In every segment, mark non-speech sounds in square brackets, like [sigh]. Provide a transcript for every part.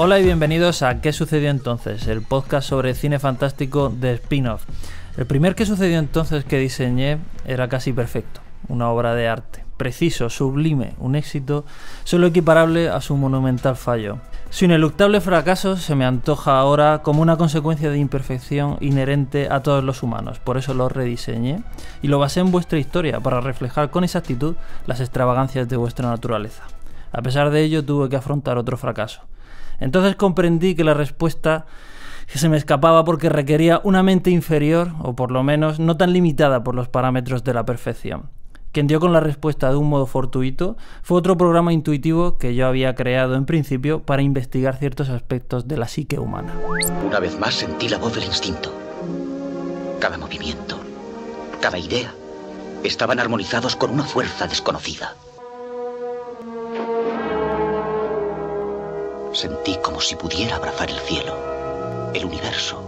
Hola y bienvenidos a ¿Qué sucedió entonces? El podcast sobre cine fantástico de spin-off. El primer que sucedió entonces? que diseñé era casi perfecto, una obra de arte, preciso, sublime, un éxito, solo equiparable a su monumental fallo. Su ineluctable fracaso se me antoja ahora como una consecuencia de imperfección inherente a todos los humanos, por eso lo rediseñé y lo basé en vuestra historia para reflejar con exactitud las extravagancias de vuestra naturaleza. A pesar de ello tuve que afrontar otro fracaso, entonces comprendí que la respuesta que se me escapaba porque requería una mente inferior, o por lo menos no tan limitada por los parámetros de la perfección. Quien dio con la respuesta de un modo fortuito fue otro programa intuitivo que yo había creado en principio para investigar ciertos aspectos de la psique humana. Una vez más sentí la voz del instinto. Cada movimiento, cada idea, estaban armonizados con una fuerza desconocida. Sentí como si pudiera abrazar el cielo, el universo,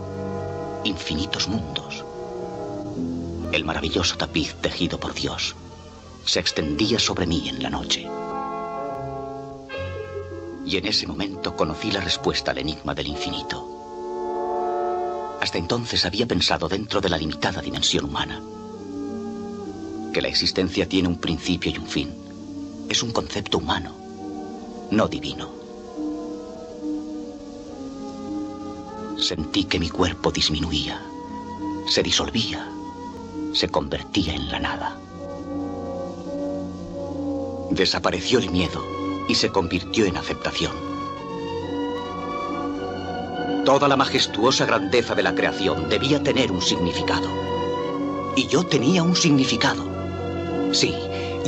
infinitos mundos. El maravilloso tapiz tejido por Dios se extendía sobre mí en la noche. Y en ese momento conocí la respuesta al enigma del infinito. Hasta entonces había pensado dentro de la limitada dimensión humana. Que la existencia tiene un principio y un fin. Es un concepto humano, no divino. Sentí que mi cuerpo disminuía, se disolvía, se convertía en la nada. Desapareció el miedo y se convirtió en aceptación. Toda la majestuosa grandeza de la creación debía tener un significado. Y yo tenía un significado. Sí,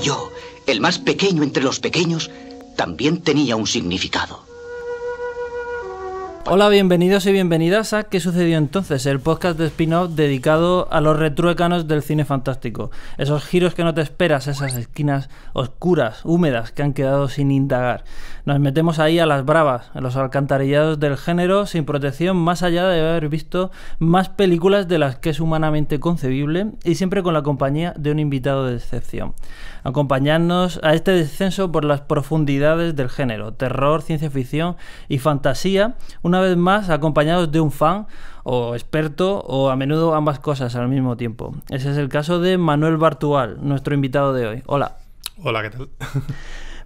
yo, el más pequeño entre los pequeños, también tenía un significado. Hola, bienvenidos y bienvenidas a ¿Qué sucedió entonces? El podcast de spin-off dedicado a los retruécanos del cine fantástico. Esos giros que no te esperas, esas esquinas oscuras, húmedas, que han quedado sin indagar. Nos metemos ahí a las bravas, a los alcantarillados del género, sin protección, más allá de haber visto más películas de las que es humanamente concebible y siempre con la compañía de un invitado de excepción. Acompañarnos a este descenso por las profundidades del género, terror, ciencia ficción y fantasía, una vez más acompañados de un fan o experto o a menudo ambas cosas al mismo tiempo. Ese es el caso de Manuel Bartual, nuestro invitado de hoy. Hola. Hola, ¿qué tal? [laughs]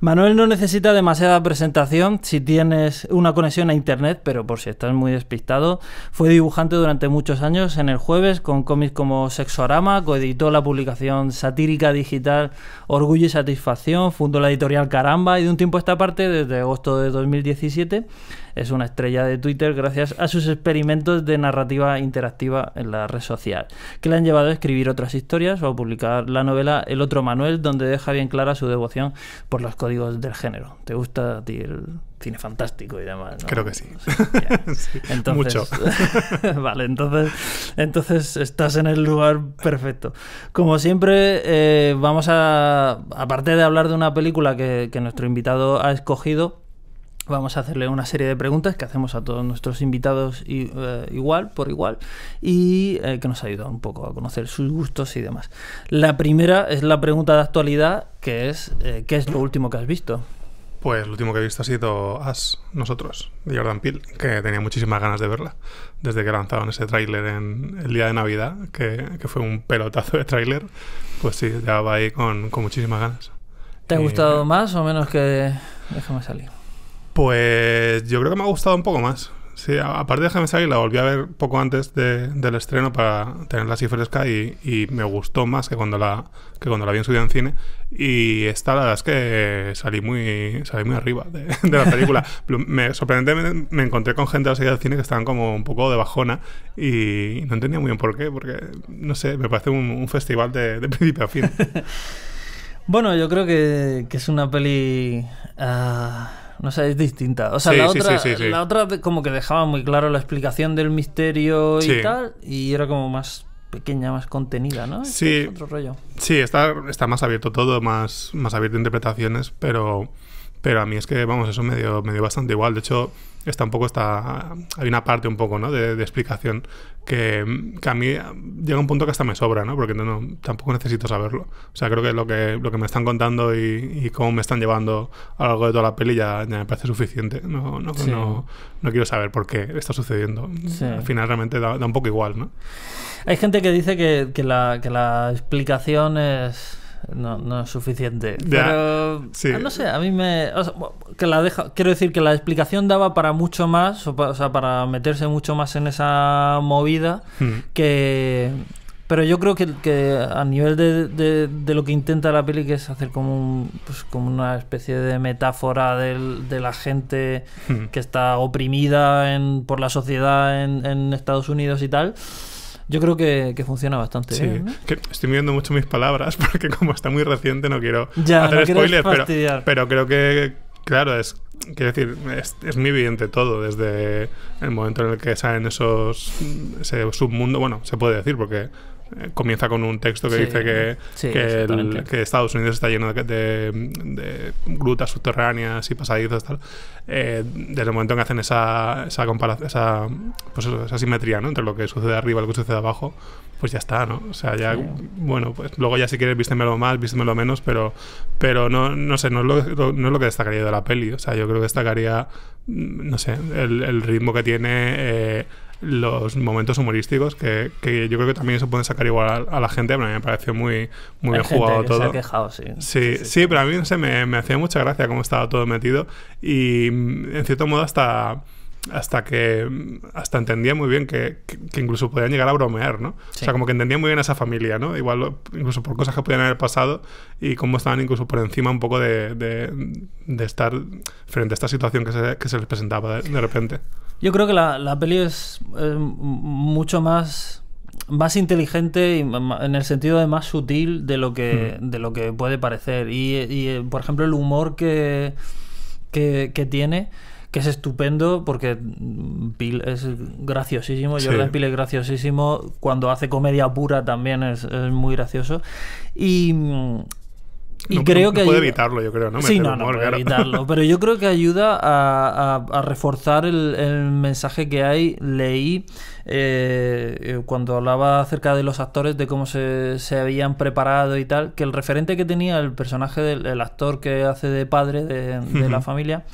Manuel no necesita demasiada presentación si tienes una conexión a internet, pero por si estás muy despistado, fue dibujante durante muchos años en el jueves con cómics como Sexorama, coeditó la publicación satírica digital Orgullo y Satisfacción, fundó la editorial Caramba y de un tiempo a esta parte, desde agosto de 2017, es una estrella de Twitter gracias a sus experimentos de narrativa interactiva en la red social, que le han llevado a escribir otras historias o a publicar la novela El otro Manuel, donde deja bien clara su devoción por los códigos del género. ¿Te gusta a ti el cine fantástico y demás. Creo que sí. [laughs] mucho. [laughs] vale, entonces, entonces estás en el lugar perfecto. Como siempre, eh, vamos a, aparte de hablar de una película que nuestro invitado ha escogido, Vamos a hacerle una serie de preguntas que hacemos a todos nuestros invitados eh, igual, por igual, y eh, que nos ayuda un poco a conocer sus gustos y demás. La primera es la pregunta de actualidad, que es, eh, ¿qué es lo último que has visto? Pues lo último que he visto ha sido As, nosotros, de Jordan Peele, que tenía muchísimas ganas de verla. Desde que lanzaron ese tráiler en el día de Navidad, que, fue un pelotazo de tráiler, pues sí, va ahí con, muchísimas ganas. ¿Te ha gustado más o menos que... Déjame salir. Pues yo creo que me ha gustado un poco más. Sí, aparte de James la volví a ver poco antes del estreno para tenerla así fresca y, me gustó más que cuando la que cuando la vi en en cine. Y esta, la verdad es que salí muy, salí muy arriba de, [laughs] la película. [laughs] me, sorprendentemente me encontré con gente de la del cine que estaban como un poco de bajona y no entendía muy bien por qué, porque no sé, me parece un, festival de, principio a fin. [laughs] bueno, yo creo que, es una peli. Ah, no sé, es distinta. O sea, la, otra, la otra como que dejaba muy claro la explicación del misterio y tal, y era como más pequeña, más contenida, ¿no? Sí, sí está, está más abierto todo, más, más abierto a interpretaciones, pero, pero a mí es que, vamos, eso me dio, me dio bastante igual. De hecho, está un poco está. Hay una parte un poco, ¿no? De, explicación que, a mí llega un punto que hasta me sobra, ¿no? Porque no, tampoco necesito saberlo. O sea, creo que lo que, lo que me están contando y, cómo me están llevando a lo largo de toda la peli ya, me parece suficiente. No, no, no, quiero saber por qué está sucediendo. Al final realmente da, un poco igual, ¿no? Hay gente que dice que, que, la, que la explicación es no, no es suficiente. Pero no sé, a mí me. la quiero decir que la explicación daba para mucho más, o, sea, para meterse mucho más en esa movida hmm. que. Pero yo creo que, a nivel de, lo que intenta la peli, que es hacer como, un, pues, como una especie de metáfora de la gente hmm. que está oprimida en, por la sociedad en, en Estados Unidos y tal, yo creo que, funciona bastante bien. estoy midiendo mucho mis palabras [laughs] porque como está muy reciente no quiero hacer spoilers, pero, creo que, claro, es... Quiero decir, es, es, muy evidente todo desde el momento en el que salen esos... ese submundo, bueno, se puede decir porque comienza con un texto que dice que, Estados Unidos está lleno de, de, grutas subterráneas y pasadizos tal eh, desde el momento en que hacen esa esa, comparación, pues esa, simetría ¿no? entre lo que sucede arriba y lo que sucede abajo pues ya está no o sea ya bueno pues luego ya si quieres vístemelo más vístemelo menos pero pero no no sé no es lo, no es lo que destacaría de la peli o sea yo creo que destacaría mm, no sé el, ritmo que tiene eh, los momentos humorísticos, que, que, yo creo que también se pueden sacar igual a, la gente, pero a mí me pareció muy, muy bien jugado todo. sí. Sí, pero a mí no me, me hacía mucha gracia cómo estaba todo metido y en cierto modo hasta hasta que hasta entendía muy bien que, incluso podían llegar a bromear, ¿no? O sea, como que entendía muy bien a esa familia, ¿no? Igual incluso por cosas que podían haber pasado y cómo estaban incluso por encima un poco de, de, estar frente a esta situación que se, les presentaba de, repente. Yo creo que la, peli es mucho más más inteligente y en el sentido de más sutil de lo que, hmm. de lo que puede parecer. Y, por ejemplo, el humor que, que tiene que es estupendo porque mm, Bill es graciosísimo, yo Jordan Pil es graciosísimo, cuando hace comedia pura también es, muy gracioso. Y, mm, creo que... No puede evitarlo, yo creo, ¿no? sí, no, evitarlo, pero yo creo que ayuda a, reforzar el, mensaje que hay. Leí eh, eh, cuando hablaba acerca de los actores, de cómo se, habían preparado y tal, que el referente que tenía el personaje del el actor que hace de padre de, la familia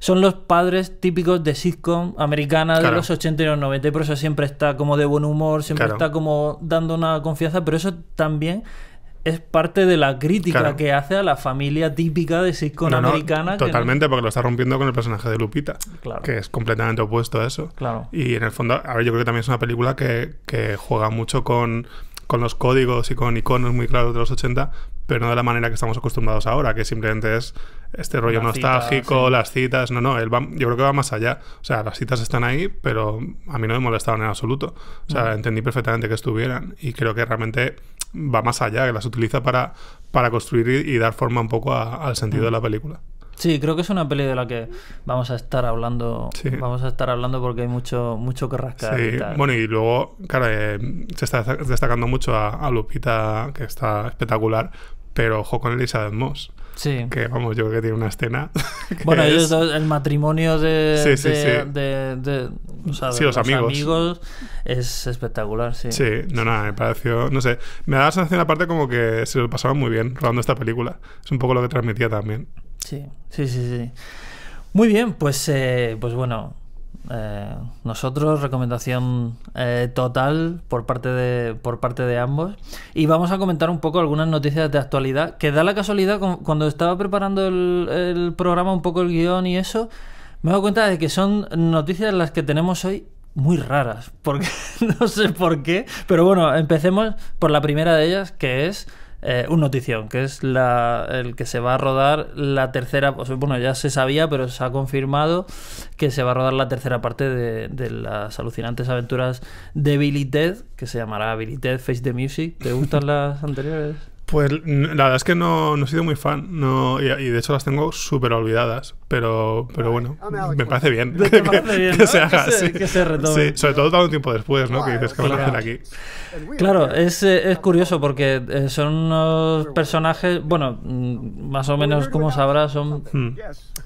son los padres típicos de sitcom americana de los 80 y los 90. Y por eso siempre está como de buen humor, siempre está como dando una confianza, pero eso también es parte de la crítica que hace a la familia típica de sitcom americana. totalmente, porque lo está rompiendo con el personaje de Lupita, que es completamente opuesto a eso. Claro. Y en el fondo, a ver, yo creo que también es una película que, juega mucho con, con los códigos y con iconos muy claros de los 80, pero no de la manera que estamos acostumbrados ahora, que simplemente es este rollo nostálgico, las citas. No, no, él va, yo creo que va más allá. O sea, las citas están ahí, pero a mí no me molestaban en absoluto. O sea, entendí perfectamente que estuvieran y creo que realmente va más allá, que las utiliza para, para construir y, dar forma un poco al sentido de la mm. película. Sí, creo que es una peli de la que vamos a estar hablando. Vamos a estar hablando porque hay mucho, mucho que rascar. Y tal. Bueno, y luego, claro, eh, se está destacando mucho a, Lupita, que está espectacular, pero ojo con Elizabeth Moss. Sí. Que vamos, yo creo que tiene una escena. [laughs] bueno, el matrimonio de. Sí, sí, de, sí. de, los, amigos. Es espectacular, sí. Sí, no, nada, me pareció. No sé. Me da la sensación, aparte, como que se lo pasaban muy bien rodando esta película. Es un poco lo que transmitía también. Sí, sí, sí, sí. Muy bien, pues, eh, pues bueno, eh, nosotros, recomendación eh, total por parte, de, por parte de ambos. Y vamos a comentar un poco algunas noticias de actualidad, que da la casualidad, cuando estaba preparando el, el programa, un poco el guión y eso, me he dado cuenta de que son noticias las que tenemos hoy muy raras, porque [laughs] no sé por qué, pero bueno, empecemos por la primera de ellas, que es eh, un notición, que es la, el que se va a rodar la tercera, pues, bueno, ya se sabía, pero se ha confirmado que se va a rodar la tercera parte de, de las alucinantes aventuras de Billy Ted, que se llamará Billy Ted Face the Music. ¿Te gustan [laughs] las anteriores? Pues mm, la verdad es que no, he sido muy fan, no, y, de hecho las tengo súper olvidadas, pero, pero bueno, me pues, parece bien [laughs] [laughs] que, se haga, que sobre todo un tiempo después, ¿no? Que dices que me van a aquí. Pues, claro, es, eh, es, curioso porque eh, son unos personajes, bueno, mm, más o menos como sabrás, son, hmm.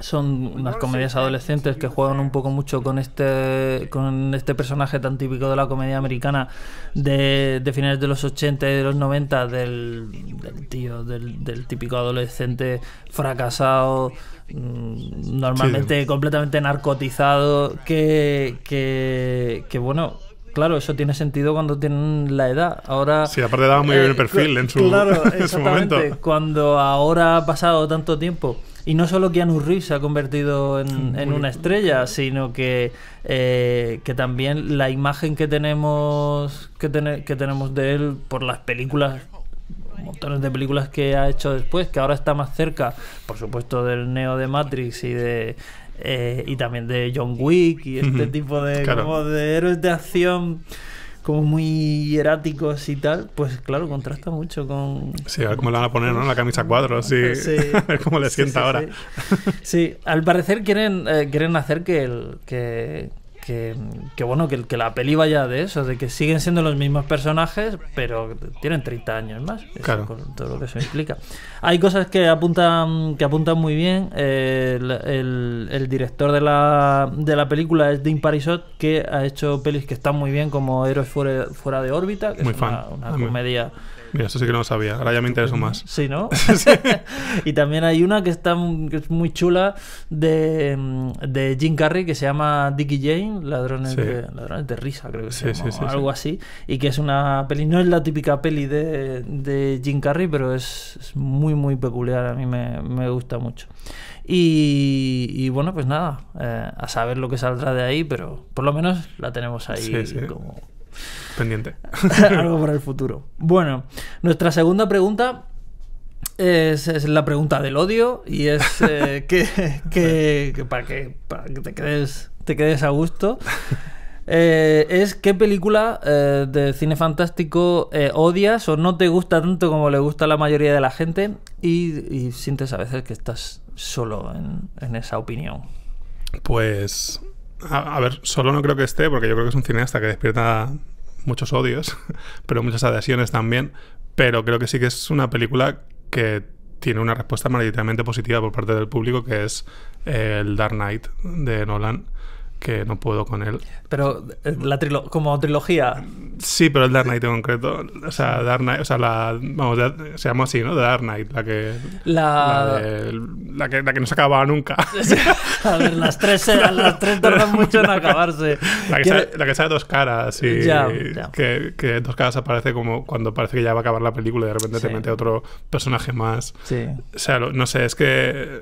son unas comedias adolescentes que juegan un poco mucho con este, con este personaje tan típico de la comedia americana de, de finales de los 80 y de los 90, del del tío, del, típico adolescente fracasado, mm, normalmente completamente narcotizado, que, que, bueno, claro, eso tiene sentido cuando tienen la edad. Ahora. Sí, aparte daba muy bien el eh, perfil en su, claro, [laughs] momento. Cuando ahora ha pasado tanto tiempo. Y no solo Keanu Reeves se ha convertido en, mm, una estrella, sino que, eh, que también la imagen que tenemos, que, que tenemos de él por las películas montones de películas que ha hecho después, que ahora está más cerca, por supuesto, del Neo de Matrix y de eh, y también de John Wick y este tipo de, como de héroes de acción como muy hieráticos y tal, pues claro, contrasta mucho con... Sí, a ver cómo le van a poner, ¿no? La camisa cuadro, sí. [laughs] a ver cómo le sienta ahora. Sí. al parecer quieren, eh, quieren hacer que, el, que, que, bueno, que, que, la peli vaya de eso, de que siguen siendo los mismos personajes, pero tienen 30 años más, claro. con todo lo que eso implica. Hay cosas que apuntan, que apuntan muy bien. el, director de la, de la película es Dean Parisot, que ha hecho pelis que están muy bien, como Héroes fuera, de órbita, que es una, comedia. Mira, eso sí que no lo sabía. Ahora ya me intereso más. Sí, ¿no? [laughs] [laughs] y también hay una que, está, es muy chula de, mm, de, Jim Carrey que se llama Dickie Jane, Ladrones, de, Ladrones de Risa, creo que sí, se llama, algo así. Y que es una peli, no es la típica peli de, de Jim Carrey, pero es, muy, muy peculiar. A mí me, gusta mucho. Y, bueno, pues nada, eh, a saber lo que saldrá de ahí, pero por lo menos la tenemos ahí como Pendiente. [laughs] Algo para el futuro. Bueno, nuestra segunda pregunta es, la pregunta del odio y es eh, [laughs] que, para que, para que te quedes, te quedes a gusto. Eh, es qué película eh, de cine fantástico odias o no te gusta tanto como le gusta a la mayoría de la gente y, sientes a veces que estás solo en, en esa opinión. Pues a, ver, solo no creo que esté, porque yo creo que es un cineasta que despierta muchos odios, [laughs] pero muchas adhesiones también. Pero creo que sí que es una película que tiene una respuesta mayoritariamente positiva por parte del público, que es eh, el Dark Knight de Nolan que no puedo con él. Pero eh, la como trilogía. Sí, pero el Dark Knight en concreto. O sea, Dark Knight, o sea, la, vamos, se llama así, ¿no? Dark Knight, la que la, la, que, la que no se acababa nunca. [laughs] a ver, las tres, [laughs] las tres tardan mucho en acabarse. La que, sale, la dos caras y Que, que, dos caras aparece como cuando parece que ya va a acabar la película y de repente te mete otro personaje más. Sí. O sea, no sé, es que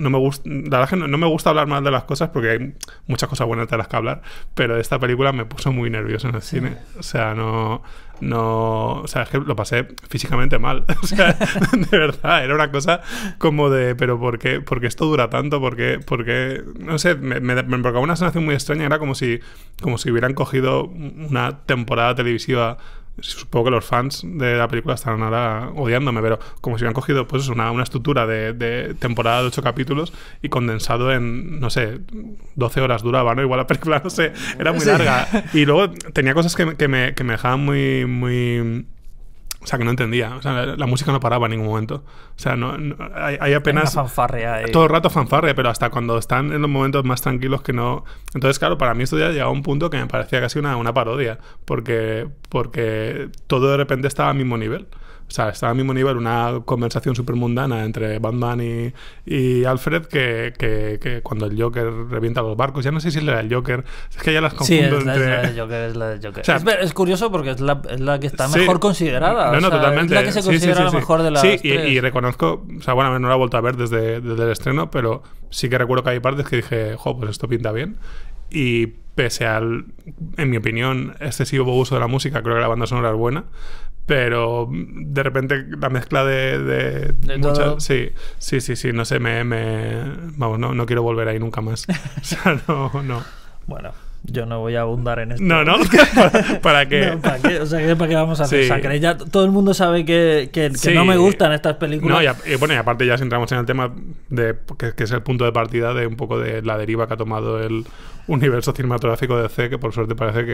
no me gusta, la no, me gusta hablar mal de las cosas porque hay muchas cosas buenas de las que hablar, pero esta película me puso muy nervioso en el cine. O sea, no, no, o sea, es que lo pasé físicamente mal. [laughs] O sea, [laughs] de verdad, era una cosa como de, pero ¿por qué, porque esto dura tanto? porque porque No sé, me, me, una sensación muy extraña. Era como si, como si hubieran cogido una temporada televisiva supongo que los fans de la película estarán ahora odiándome, pero como si hubieran cogido pues una, una estructura de, de, temporada de ocho capítulos y condensado en, no sé, 12 horas duraba, ¿no? Igual la película, no sé, era muy larga. Y luego tenía cosas que, que, me, que me dejaban muy, muy o sea, que no entendía. O sea, la, música no paraba en ningún momento. O sea, no, hay, apenas... Hay fanfarria. Ahí. Todo el rato fanfarria, pero hasta cuando están en los momentos más tranquilos que no... Entonces, claro, para mí esto ya llegaba a un punto que me parecía casi una, una parodia, porque, porque todo de repente estaba al mismo nivel. O sea, está al mismo nivel una conversación súper mundana entre Batman y, Alfred que, que, cuando el Joker revienta los barcos. Ya no sé si era el Joker. Es que ya las confundo sí, es Joker, es Joker. [laughs] O sea, es, curioso porque es la, es la que está mejor considerada. No, no, totalmente. Es la que se considera la mejor de las Sí, y, y, reconozco... O sea, bueno, no la he vuelto a ver desde, desde el estreno, pero sí que recuerdo que hay partes que dije, jo, pues esto pinta bien. Y pese al, en mi opinión, excesivo uso de la música, creo que la banda sonora es buena. Pero de repente la mezcla de, de, Sí, sí, sí, sí. No sé, me. me... Vamos, no, no quiero volver ahí nunca más. [laughs] o sea, no, no. Bueno, yo no voy a abundar en esto. No, no, [laughs] [laughs] ¿para, que qué? O sea, ¿para qué vamos a hacer Ya todo el mundo sabe que, no me gustan estas películas. No, y, bueno, y aparte ya si entramos en el tema de que, es el punto de partida de un poco de la deriva que ha tomado el universo cinematográfico de C, que por suerte parece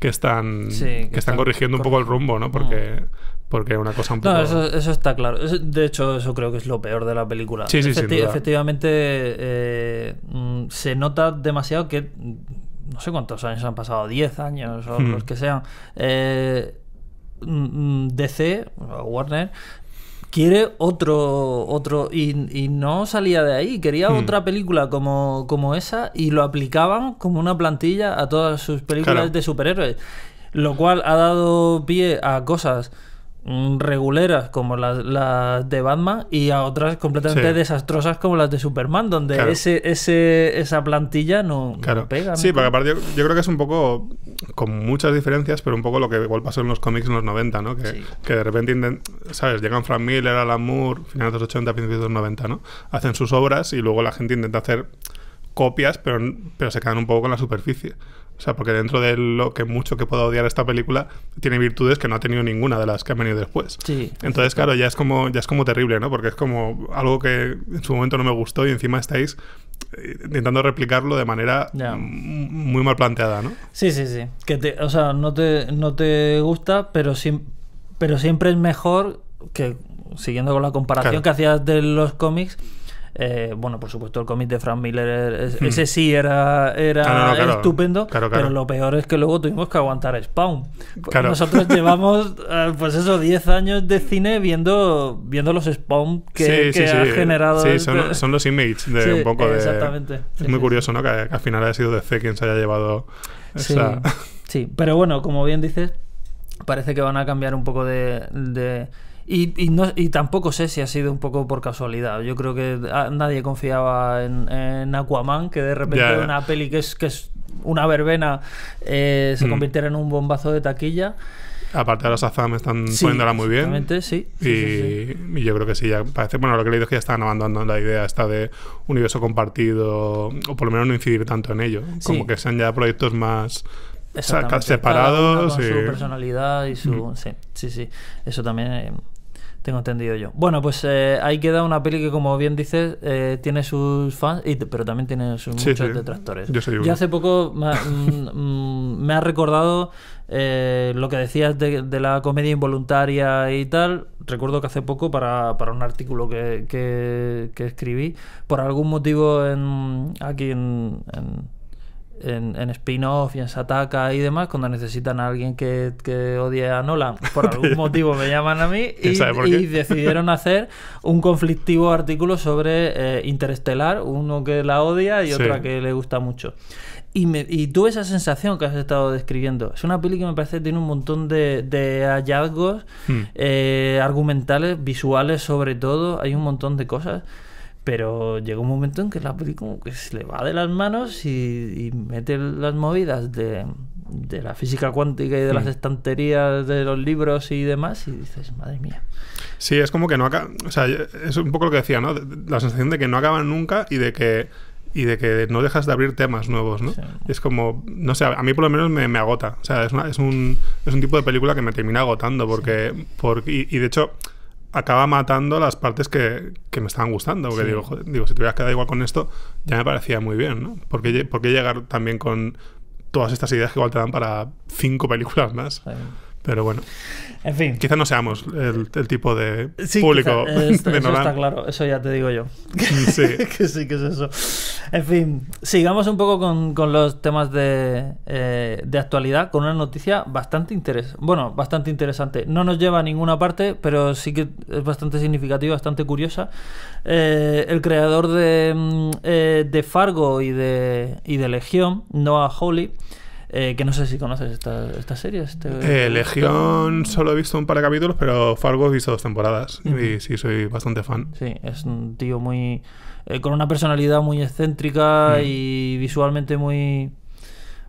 que, están, que están, corrigiendo un poco el rumbo, ¿no? Porque... Mm. Porque es una cosa un poco... No, eso, está claro. De hecho, eso creo que es lo peor de la película. Sí, sí, Efectivamente, eh, mm, se nota demasiado que no sé cuántos años han pasado, 10 años o hmm. los que sean, eh, mm, DC, Warner, quiere otro, otro y, no salía de ahí, quería hmm. otra película como, como esa y lo aplicaban como una plantilla a todas sus películas de superhéroes, lo cual ha dado pie a cosas Mm, reguleras como las, de Batman y a otras completamente desastrosas como las de Superman, donde ese, esa plantilla no, pega. Sí, porque aparte yo, creo que es un poco, con muchas diferencias, pero un poco lo que igual pasó en los cómics en los 90, ¿no? Que, de repente, ¿sabes? Llegan Frank Miller, Alan Moore, finales de los 80, principios de los 90, ¿no? Hacen sus obras y luego la gente intenta hacer copias, pero, pero se quedan un poco con la superficie. O sea, porque dentro de lo que mucho que pueda odiar esta película, tiene virtudes que no ha tenido ninguna de las que han venido después. Sí. Entonces, claro, ya es como, ya es como terrible, ¿no? Porque es como algo que en su momento no me gustó y encima estáis eh, intentando replicarlo de manera muy mal planteada, ¿no? Sí, sí, sí. Que te, o sea, no te, no te gusta, pero, si, pero siempre es mejor que, siguiendo con la comparación que hacías de los cómics, eh, bueno, por supuesto, el cómic de Frank Miller, eh, hmm. ese sí era, era estupendo, pero lo peor es que luego tuvimos que aguantar Spawn. Pues nosotros [laughs] llevamos, eh, pues esos 10 años de cine viendo, viendo los Spawn que, ha generado. Sí, son, los images de [laughs] un poco de. Exactamente. es muy curioso, ¿no? Que, al final haya sido DC quien se haya llevado sí, pero bueno, como bien dices, parece que van a cambiar un poco de y, y, no, y, tampoco sé si ha sido un poco por casualidad. Yo creo que nadie confiaba en, Aquaman, que de repente una peli que es, que es una verbena eh, se mm. convirtiera en un bombazo de taquilla. Aparte ahora Sazam están poniéndola muy bien. Sí, y, sí, y, yo creo que sí, ya parece, bueno, lo que he leído es que ya están abandonando la idea esta de universo compartido, o por lo menos no incidir tanto en ello. Como que sean ya proyectos más separados. con su personalidad y su... Sí, sí, sí. Eso también... Eh, tengo entendido yo. Bueno, pues eh, ahí queda una peli que, como bien dices, eh, tiene sus fans, y, pero también tiene sus muchos detractores. Yo soy uno. Y hace poco me ha, [laughs] mm, mm, me ha recordado eh, lo que decías de, la comedia involuntaria y tal. Recuerdo que hace poco, para, para un artículo que, que, escribí, por algún motivo en, aquí en en, spin-off y en Sataka y demás, cuando necesitan a alguien que, que odie a Nolan, por algún [laughs] motivo me llaman a mí y, decidieron hacer un conflictivo artículo sobre eh, Interestelar, uno que la odia y otra que le gusta mucho. Y, me, y, tuve esa sensación que has estado describiendo. Es una peli que me parece que tiene un montón de, hallazgos hmm. eh, argumentales, visuales sobre todo. Hay un montón de cosas. Pero llega un momento en que la película que se le va de las manos y, mete las movidas de, la física cuántica y de las mm. estanterías de los libros y demás y dices, madre mía. Sí, es como que no acaba... O sea, es un poco lo que decía, ¿no? La sensación de que no acaban nunca y de que y de que no dejas de abrir temas nuevos, ¿no? Es como, no sé, a mí por lo menos me, agota. O sea, es, es, un, es, un, tipo de película que me termina agotando porque... y, de hecho, acaba matando las partes que, que me estaban gustando. Porque digo, si te hubieras quedado igual con esto, ya me parecía muy bien, ¿no? ¿Por qué, llegar también con todas estas ideas que igual te dan para cinco películas más? Pero bueno. En fin. quizás no seamos el, tipo de público quizá, [laughs] Eso está claro, eso ya te digo yo. Sí. [laughs] que sí, que es eso. En fin, sigamos un poco con, los temas eh, de, actualidad, con una noticia bastante interesante. Bueno, bastante interesante. No nos lleva a ninguna parte, pero sí que es bastante significativa, bastante curiosa. Eh, el creador de, mm, eh, de Fargo y de, y de Legión, Noah Hawley eh, que no sé si conoces esta, serie. Este... Eh, Legión solo he visto un par de capítulos, pero Fargo he visto dos temporadas. Y sí, soy bastante fan. Sí, es un tío muy. Eh, con una personalidad muy excéntrica mm. y visualmente muy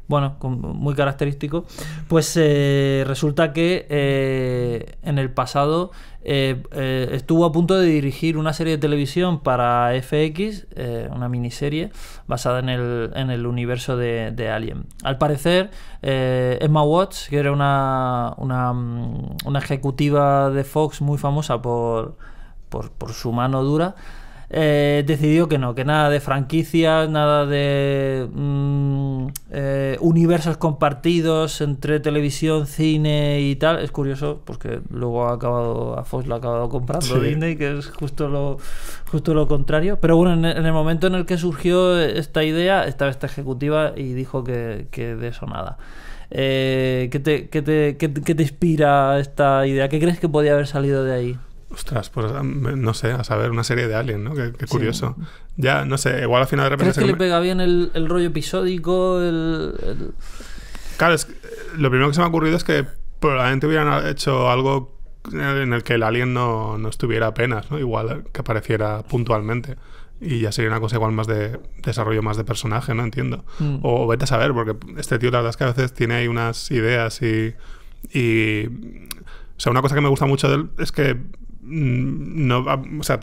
bueno, muy característico, pues eh, resulta que eh, en el pasado eh, estuvo a punto de dirigir una serie de televisión para FX, una miniserie basada en el, universo de, Alien. Al parecer, Emma Watts, que era una, ejecutiva de Fox muy famosa por su mano dura, eh, decidió que no, que nada de franquicias, nada de mm, eh, universos compartidos entre televisión, cine y tal. Es curioso porque luego ha acabado, a Fox lo ha acabado comprando Disney, que es justo lo, justo lo contrario. Pero bueno, en, el momento en el que surgió esta idea, estaba esta ejecutiva y dijo que, de eso nada. Eh, te, ¿Qué te inspira esta idea? ¿Qué crees que podía haber salido de ahí? Ostras, pues no sé, a saber, una serie de Alien, ¿no? Qué, curioso. Ya, no sé, igual al final de repente... ¿Crees que le pega bien el, rollo episódico, el, Claro, eh, lo primero que se me ha ocurrido es que probablemente hubieran hecho algo en el que el alien no, estuviera apenas, ¿no? Igual eh, que apareciera puntualmente. Y ya sería una cosa igual más de desarrollo más de personaje, ¿no? Entiendo. Mm. O vete a saber, porque este tío la verdad es que a veces tiene ahí unas ideas y... y o sea, una cosa que me gusta mucho de él es que Mm, no ah, o sea,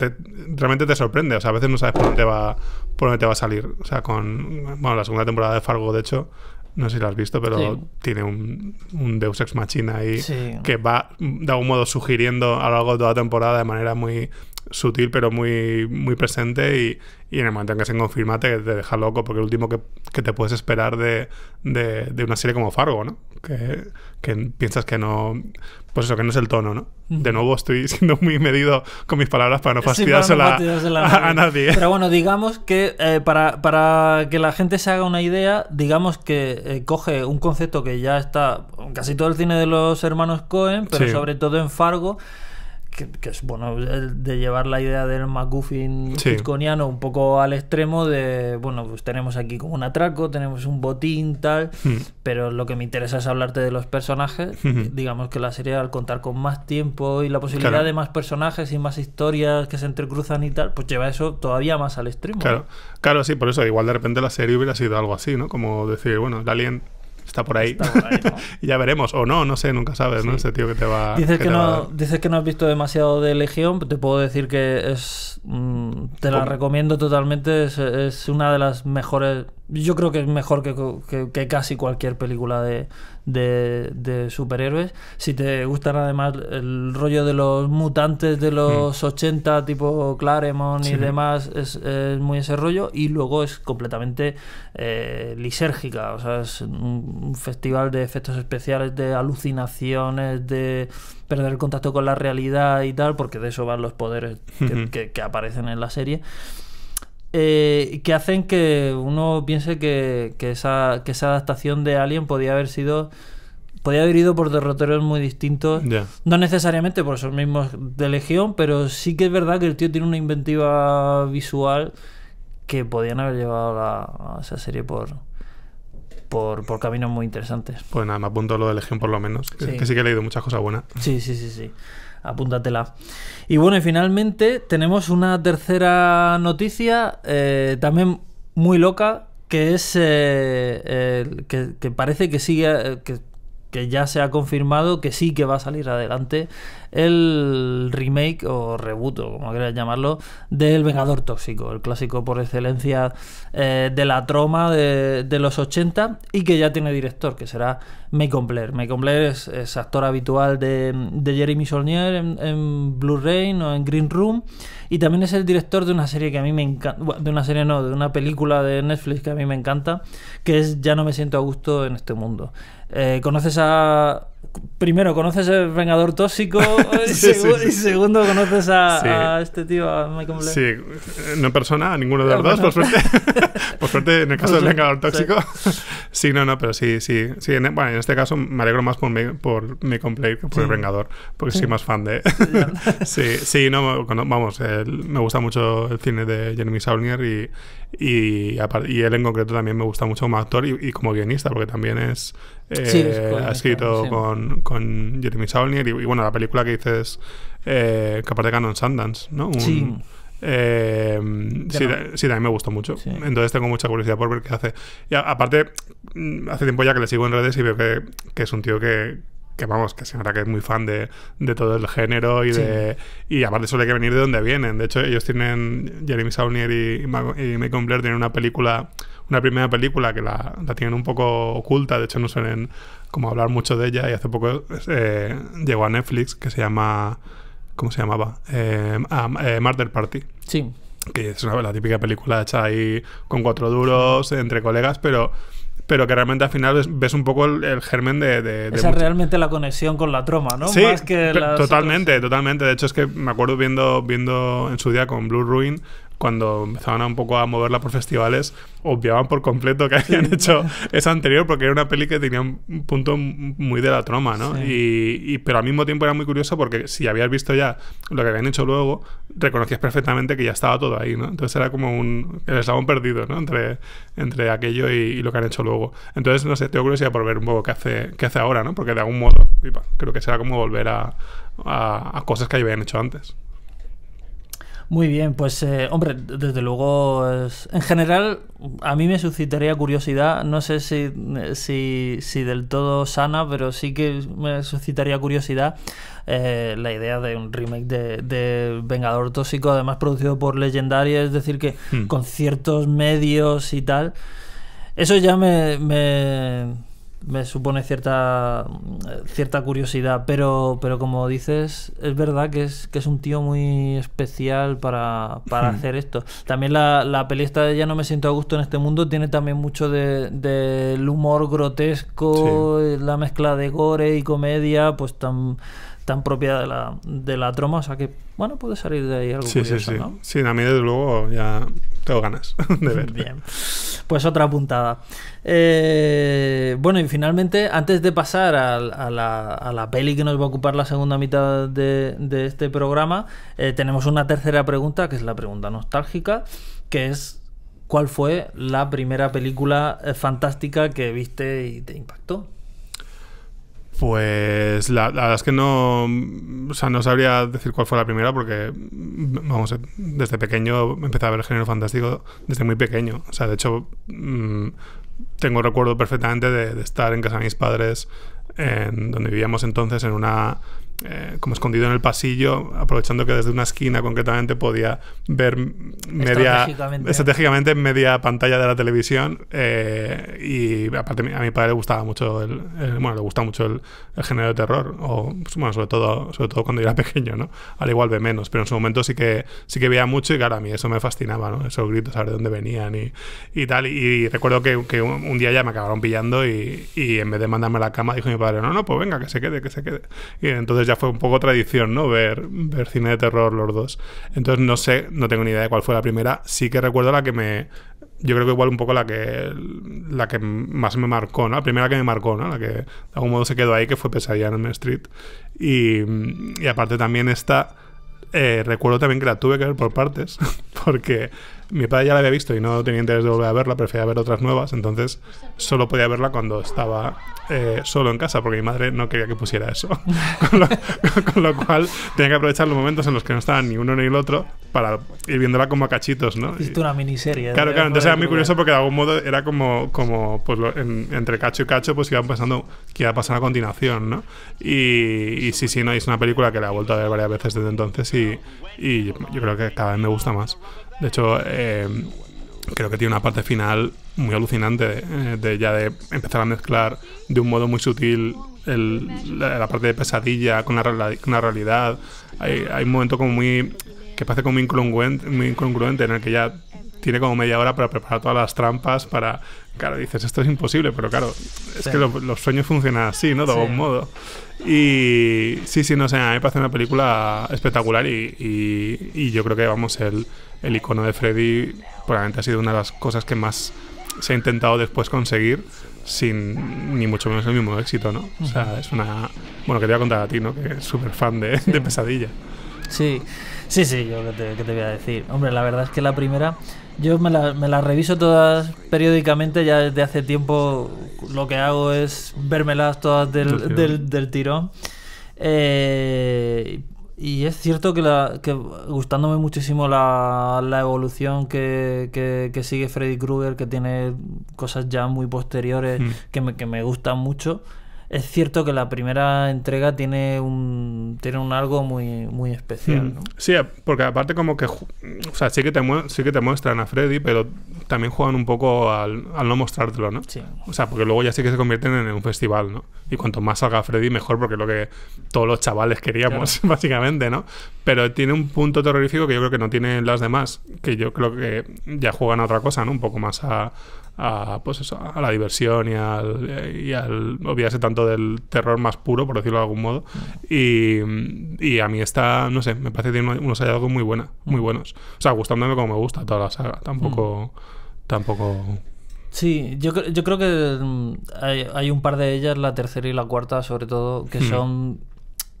realmente te sorprende. O sea, a veces no sabes por dónde va, por te va a salir. O sea, con bueno, la segunda temporada de Fargo, de hecho, no sé si la has visto, pero tiene un, un, Deus Ex Machina ahí que va de algún modo sugiriendo a lo largo de toda la temporada de manera muy sutil pero muy, muy presente y, en el momento en que se confirma te, deja loco porque es lo último que, te puedes esperar de, de, una serie como Fargo, ¿no? Que, que, piensas que no... Pues eso, que no es el tono, ¿no? De nuevo estoy [laughs] siendo muy medido con mis palabras para no fastidiarse a, nadie. Pero bueno, digamos que eh, para, para, que la gente se haga una idea, digamos que eh, coge un concepto que ya está en casi todo el cine de los hermanos Cohen, pero sobre todo en Fargo que, es bueno de llevar la idea del McGuffin sí. un poco al extremo de bueno pues tenemos aquí como un atraco tenemos un botín tal hmm. pero lo que me interesa es hablarte de los personajes hmm. digamos que la serie al contar con más tiempo y la posibilidad de más personajes y más historias que se entrecruzan y tal pues lleva eso todavía más al extremo claro claro sí por eso igual de repente la serie hubiera sido algo así no como decir bueno el alien está por ahí. [laughs] ya veremos. O no, no sé, nunca sabes, ¿no? Ese tío que te va. Dices que, no, dices que no has visto demasiado de Legión, te puedo decir que es. Mm, te la oh. recomiendo totalmente. Es, una de las mejores. Yo creo que es mejor que casi cualquier película de, de, superhéroes. Si te gustan además el rollo de los mutantes de los 80, mm. tipo Claremont y demás, es, es, muy ese rollo. Y luego es completamente eh, lisérgica, o sea, es un festival de efectos especiales, de alucinaciones, de perder el contacto con la realidad y tal, porque de eso van los poderes que, que, que aparecen en la serie. Eh, que hacen que uno piense que, esa, adaptación de Alien podía haber sido podía haber ido por derroteros muy distintos. No necesariamente por esos mismos de Legión, pero sí que es verdad que el tío tiene una inventiva visual que podían haber llevado a, esa serie por, por, caminos muy interesantes. Pues nada, me apunto lo de Legión por lo menos, que, sí que he leído muchas cosas buenas. Sí, sí, sí, sí apúntatela. Y bueno, y finalmente tenemos una tercera noticia, eh, también muy loca, que es eh, eh, que, parece que sigue... que ya se ha confirmado que sí que va a salir adelante el remake o reboot, como quieras llamarlo, del Vengador Tóxico, el clásico por excelencia eh, de la troma de, los 80 y que ya tiene director, que será Macon Blair. Macon Blair es, actor habitual de, de Jeremy Solnier en, Blue Rain o en Green Room y también es el director de una serie que a mí me encanta, de una serie no, de una película de Netflix que a mí me encanta, que es Ya no me siento a gusto en este mundo. Eh, ¿Conoces a primero conoces el Vengador Tóxico [laughs] y segundo conoces a, este tío, a Michael Sí, no persona, ninguno de los dos, por suerte. [laughs] por suerte, en el caso del Vengador Tóxico. [laughs] Sí. no, no, pero sí, sí. en, e, bueno, en este caso me alegro más por, mi, por que por el Vengador, porque soy más fan de. sí, sí, no, vamos, me gusta mucho el cine de Jeremy Saulnier y, y, él en concreto también me gusta mucho como actor y como guionista, porque también es eh, ha escrito con, Jeremy Saulnier y, bueno, la película que dices eh, que aparte ganó en Sundance, ¿no? Un, sí. Eh, sí, también me gustó mucho. Entonces tengo mucha curiosidad por ver qué hace. Y aparte, mm, hace tiempo ya que le sigo en redes y veo que, es un tío que, que vamos, que se nota que es muy fan de, todo el género y de y aparte suele que venir de donde vienen. De hecho, ellos tienen, Jeremy Saulnier y, y, y Blair tienen una película una primera película que la, tienen un poco oculta, de hecho no suelen como hablar mucho de ella y hace poco eh, llegó a Netflix que se llama... ¿Cómo se llamaba? Eh, ah, eh, Murder Party. Sí. Que es una, la típica película hecha ahí con cuatro duros, entre colegas, pero pero que realmente al final ves, un poco el, germen de... Esa es realmente la conexión con la troma, ¿no? Sí, Más que totalmente, totalmente. De hecho es que me acuerdo viendo, viendo en su día con Blue Ruin cuando empezaban a un poco a moverla por festivales, obviaban por completo que habían hecho [laughs] esa anterior, porque era una peli que tenía un punto muy de la troma, ¿no? Y, pero al mismo tiempo era muy curioso porque si habías visto ya lo que habían hecho luego, reconocías perfectamente que ya estaba todo ahí, ¿no? Entonces era como un, el eslabón perdido, ¿no? Entre, aquello y, lo que han hecho luego. Entonces, no sé, tengo curiosidad por ver un poco qué hace, qué hace ahora, ¿no? Porque de algún modo creo que será como volver a, a cosas que habían hecho antes. Muy bien, pues eh, hombre, desde luego, en general a mí me suscitaría curiosidad, no sé si, del todo sana, pero sí que me suscitaría curiosidad eh, la idea de un remake de, Vengador Tóxico, además producido por Legendary, es decir, que hmm. con ciertos medios y tal, eso ya me me supone cierta cierta curiosidad, pero, pero como dices, es verdad que es, que es un tío muy especial para, hmm. hacer esto. También la, la peli esta de Ya no me siento a gusto en este mundo tiene también mucho del de, humor grotesco, la mezcla de gore y comedia, pues tan tan propia de la, de la troma, o sea que, bueno, puede salir de ahí algo sí, curioso, sí, sí. Sí, a mí desde luego ya tengo ganas [laughs] de ver. Bien, pues otra puntada. Eh, bueno, y finalmente, antes de pasar a, la, peli que nos va a ocupar la segunda mitad de, este programa, eh, tenemos una tercera pregunta, que es la pregunta nostálgica, que es ¿cuál fue la primera película eh, fantástica que viste y te impactó? Pues la, verdad es que no. O sea, no sabría decir cuál fue la primera porque, vamos, desde pequeño empecé a ver el género fantástico desde muy pequeño. O sea, de hecho, mm, tengo recuerdo perfectamente de, de, estar en casa de mis padres, en donde vivíamos entonces, en una eh, como escondido en el pasillo, aprovechando que desde una esquina concretamente podía ver media, estratégicamente, en media pantalla de la televisión. Eh, y aparte a mi padre le gustaba mucho el, bueno, le gusta mucho el, género de terror, o sobre todo, sobre todo cuando yo era [laughs] pequeño, ¿no? Al igual ve menos, pero en su momento sí que sí que veía mucho y claro, a mí eso me fascinaba, Esos gritos, saber de dónde venían y, y tal. Y, recuerdo que, que, un día ya me acabaron pillando y, y en vez de mandarme a la cama dijo mi padre, no, no, pues venga, que se quede, que se quede. Y entonces ya fue un poco tradición, ¿no? Ver, cine de terror los dos. Entonces no sé, no tengo ni idea de cuál fue la primera. Sí que recuerdo la que me... Yo creo que igual un poco la que la que más me marcó, ¿no? La primera que me marcó, ¿no? La que de algún modo se quedó ahí, que fue Pesadilla en el Street. Y, aparte también esta... Eh, recuerdo también que la tuve que ver por partes, [laughs] porque mi padre ya la había visto y no tenía interés de volver a verla, prefería ver otras nuevas, entonces solo podía verla cuando estaba eh, solo en casa, porque mi madre no quería que pusiera eso. [laughs] con, lo, cual tenía que aprovechar los momentos en los que no estaban ni uno ni el otro para ir viéndola como a cachitos, ¿no? una miniserie. Claro, ¿eh? claro, entonces era muy curioso porque de algún modo era como, como pues, entre cacho y cacho, pues iban pensando qué iba a pasar a continuación, ¿no? Y, y sí, sí, no, es una película que la he vuelto a ver varias veces desde entonces y, yo creo que cada vez me gusta más. De hecho, eh, creo que tiene una parte final muy alucinante eh, de, ya de empezar a mezclar de un modo muy sutil la, parte de pesadilla con la, realidad. Hay, un momento como muy que parece como incongruente, muy incongruente en el que ya tiene como media hora para preparar todas las trampas para claro dices esto es imposible pero claro es que los sueños funcionan así no de algún modo y sí sí no sé a mí me parece una película espectacular y, y yo creo que vamos el el icono de Freddy probablemente ha sido una de las cosas que más se ha intentado después conseguir sin ni mucho menos el mismo éxito, ¿no? O sea, es una... Bueno, a contar a ti, ¿no? Que es súper fan de, Pesadilla. Sí, sí, sí, yo que te, que te voy a decir. Hombre, la verdad es que la primera... Yo me la me la reviso todas periódicamente, ya desde hace tiempo lo que hago es vérmelas todas del, del tirón. Eh, y es cierto que, la, que gustándome muchísimo la, la evolución que, que, que, sigue Freddy Krueger, que tiene cosas ya muy posteriores hmm. que, me, que me gustan mucho es cierto que la primera entrega tiene un, tiene un algo muy, muy especial. Mm. ¿no? Sí, porque aparte como que... O sea, sí que, te sí que te muestran a Freddy, pero también juegan un poco al, no mostrártelo, ¿no? Sí. O sea, porque luego ya sí que se convierten en un festival, ¿no? Y cuanto más salga Freddy, mejor, porque es lo que todos los chavales queríamos, [laughs] básicamente, ¿no? Pero tiene un punto terrorífico que yo creo que no tienen las demás, que yo creo que ya juegan a otra cosa, ¿no? Un poco más a... a pues eso, a la diversión y al, eh, y al tanto del terror más puro, por decirlo de algún modo. Y, a mí está, no sé, me parece que tiene unos hallazgos muy, buena, muy mm. buenos. O sea, gustándome como me gusta toda la saga. Tampoco... Mm. Tampoco... Sí, yo, yo creo que mm, hay, un par de ellas, la tercera y la cuarta sobre todo, que son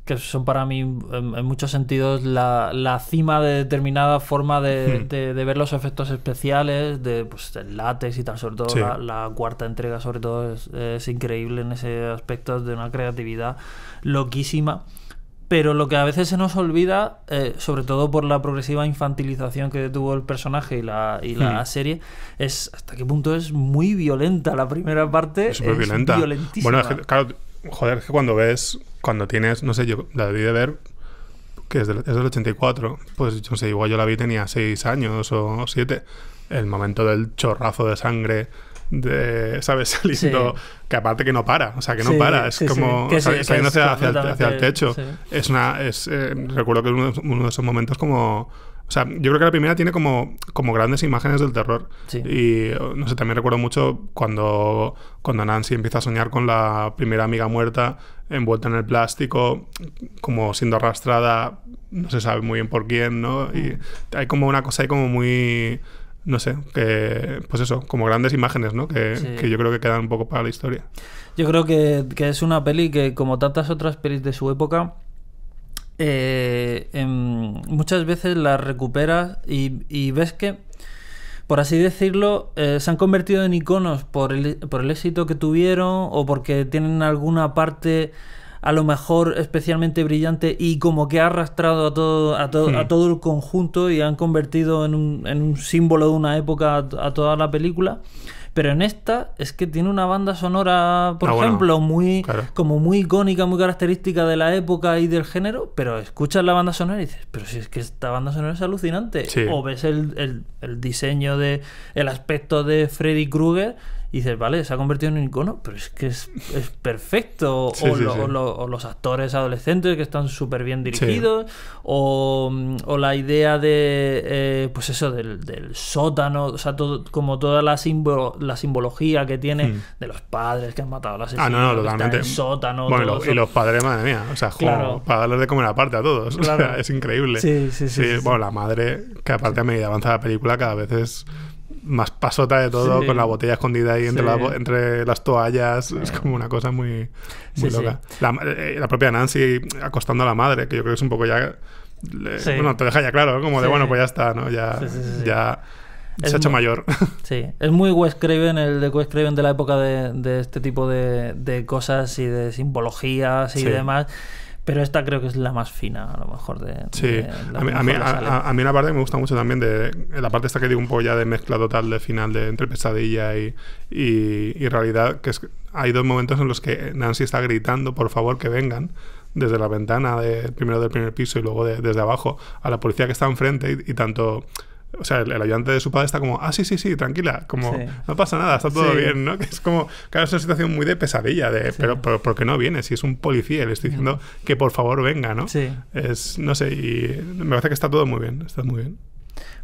que son para mí en, muchos sentidos la, la, cima de determinada forma hmm. de, de, ver los efectos especiales, de pues, el látex y tal, sobre todo la, cuarta entrega sobre todo es, increíble en ese aspecto, de una creatividad loquísima. Pero lo que a veces se nos olvida, eh, sobre todo por la progresiva infantilización que tuvo el personaje y la, y la hmm. serie, es hasta qué punto es muy violenta la primera parte. Es, violenta. Violentísima. Bueno, claro, joder, es que cuando ves cuando tienes, no sé, yo la debí de ver, que es del, 84, pues no sé, igual yo la vi tenía 6 años o 7, el momento del chorrazo de sangre de, ¿sabes? [laughs] Saliendo, que aparte que no para, o sea, que no para, es como saliendo hacia, el, techo. Es una, es, eh, recuerdo que uno, uno de esos momentos como o sea, yo creo que la primera tiene como, como grandes imágenes del terror. Y oh, no sé, también recuerdo mucho cuando, cuando Nancy empieza a soñar con la primera amiga muerta envuelta en el plástico, como siendo arrastrada, no se sabe muy bien por quién, ¿no? Y mm. hay como una cosa ahí como muy no sé, que pues eso, como grandes imágenes, ¿no? Que, yo creo que quedan un poco para la historia. Yo creo que, que es una peli que, como tantas otras pelis de su época, eh, em, muchas veces las recuperas y, ves que, por así decirlo, eh, se han convertido en iconos por el, por el éxito que tuvieron o porque tienen alguna parte a lo mejor especialmente brillante y como que ha arrastrado a todo, a, todo a hmm. todo el conjunto y han convertido en un, en un símbolo de una época a toda la película. Pero en esta es que tiene una banda sonora, por ah, ejemplo, muy como muy icónica, muy característica de la época y del género, pero escuchas la banda sonora y dices, pero si es que esta banda sonora es alucinante. O ves el, el, el diseño de el aspecto de Freddy Krueger dices, vale, se ha convertido en un icono, pero es que es, perfecto. o, los actores adolescentes que están súper bien dirigidos, o, o, la idea de, eh, pues eso, del, del, sótano, o sea, como toda la, la simbología que tiene hmm. de los padres que han matado a las Ah, no, no, totalmente. El sótano, bueno, y los padres, madre mía, o sea, para darles de comer aparte a todos. [laughs] es increíble. Sí, sí, sí. bueno, la madre, que aparte a medida avanza la película, cada vez es más pasota de todo, con la botella escondida ahí entre, entre las toallas. Es como una cosa muy, muy loca. Eh, la, propia Nancy acostando a la madre, que yo creo que es un poco ya. bueno, te deja ya claro, como de bueno, pues ya está, ¿no? Ya. ya se ha hecho mayor. [laughs] Sí, es muy Wes el de Wes de la época de, este tipo de, de, cosas y de simbologías y demás. Pero esta creo que es la más fina, a lo mejor. De, sí, a, mí, a, la parte que me gusta mucho también, de la parte esta que digo un poco ya de mezcla total de final de entre pesadilla y, realidad, que hay dos momentos en los que Nancy está gritando, por favor, que vengan desde la ventana de, primero del primer piso y luego desde abajo a la policía que está enfrente y tanto o sea, el, ayudante de su padre está como, ah, sí, sí, sí, tranquila, como, no pasa nada, está todo bien, ¿no? es como, claro, es una situación muy de pesadilla, de, pero, ¿por qué no viene? Si es un policía, le estoy diciendo que por favor venga, ¿no? Sí. Es, no sé, y me parece que está todo muy bien, está muy bien.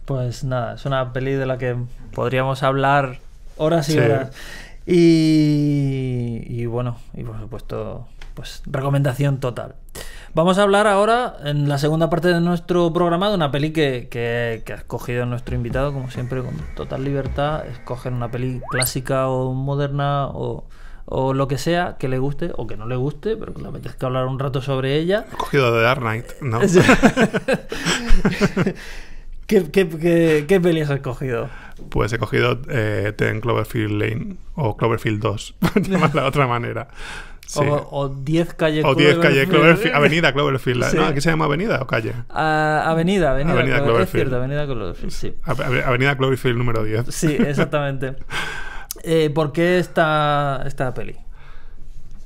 Pues nada, es una peli de la que podríamos hablar horas y horas. Y, y bueno, y por supuesto pues, recomendación total. Vamos a hablar ahora, en la segunda parte de nuestro programa, de una peli que, que, ha escogido nuestro invitado, como siempre, con total libertad, escoger una peli clásica o moderna o, o lo que sea que le guste o que no le guste, pero que le que hablar un rato sobre ella. He cogido de Dark Knight, ¿no? [laughs] [laughs] ¿Qué, qué, qué, peli has escogido? Pues he cogido eh, Ten Cloverfield Lane o Cloverfield 2, [laughs] por llamarla de otra manera. O 10 calle O 10 calle Cloverfield. Avenida Cloverfield. aquí se llama Avenida o calle. Ah, avenida, Avenida, avenida Cloverfield. Avenida Cloverfield, sí. Avenida Cloverfield número 10. Sí, exactamente. [laughs] Eh, ¿Por qué esta, esta peli?